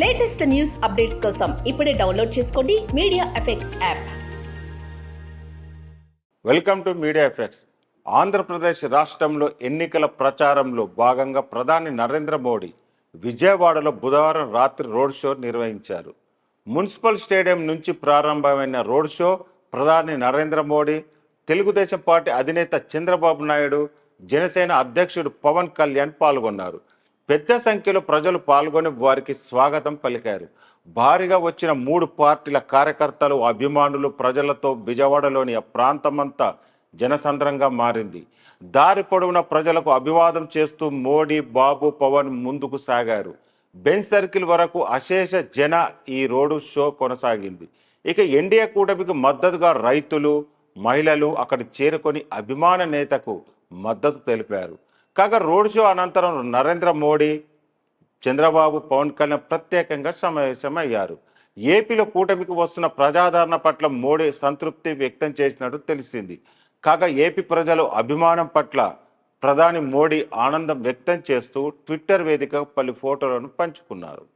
latest news updates కోసం ఇప్పుడే download చేసుకోండి media effects app welcome to media effects Andhra Pradesh రాష్ట్రంలో ఎన్నికల ప్రచారంలో భాగంగా ప్రధాని నరేంద్ర మోడీ విజయవాడలో బుధవారం రాత్రి రోడ్ షో నిర్వహించారు మున్సిపల్ స్టేడియం నుంచి ప్రారంభమైన రోడ్ షో ప్రధాని నరేంద్ర మోడీ తెలుగుదేశం పార్టీ అధినేత చంద్రబాబు నాయుడు జనసేన అధ్యక్షుడు పవన్ కళ్యాణ్ పాల్గొన్నారు పెద్ద సంఖ్యలో ప్రజలు పాల్గొని వారికి స్వాగతం పలికారు భారీగా వచ్చిన మూడు పార్టీల కార్యకర్తలు అభిమానులు ప్రజలతో విజయవాడలోని ప్రాంతమంతా జనసంద్రంగా మారింది దారి పొడవున ప్రజలకు అభివాదం చేస్తూ మోడీ బాబు పవన్ ముందుకు సాగారు బెంచ్ సర్కిల్ వరకు అశేష జన ఈ రోడ్డు షో కొనసాగింది ఇక ఎన్డీఏ కూటమికి మద్దతుగా రైతులు మహిళలు అక్కడ చేరుకొని అభిమాన నేతకు మద్దతు తెలిపారు కాగా రోడ్ షో అనంతరం నరేంద్ర మోడీ చంద్రబాబు పవన్ కళ్యాణ్ ప్రత్యేకంగా సమావేశమయ్యారు ఏపీలో కూటమికి వస్తున్న ప్రజాదరణ పట్ల మోడీ సంతృప్తి వ్యక్తం చేసినట్టు తెలిసింది కాగా ఏపీ ప్రజలు అభిమానం పట్ల ప్రధాని మోడీ ఆనందం వ్యక్తం చేస్తూ ట్విట్టర్ వేదిక పలు ఫోటోలను పంచుకున్నారు